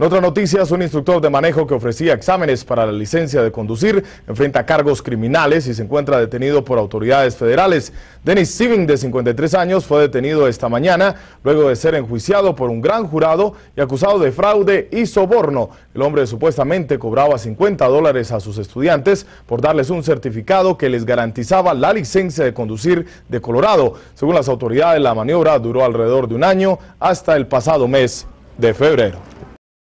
En otras noticias, un instructor de manejo que ofrecía exámenes para la licencia de conducir enfrenta cargos criminales y se encuentra detenido por autoridades federales. Dennis Siving, de 53 años, fue detenido esta mañana luego de ser enjuiciado por un gran jurado y acusado de fraude y soborno. El hombre supuestamente cobraba 50 dólares a sus estudiantes por darles un certificado que les garantizaba la licencia de conducir de Colorado. Según las autoridades, la maniobra duró alrededor de un año hasta el pasado mes de febrero.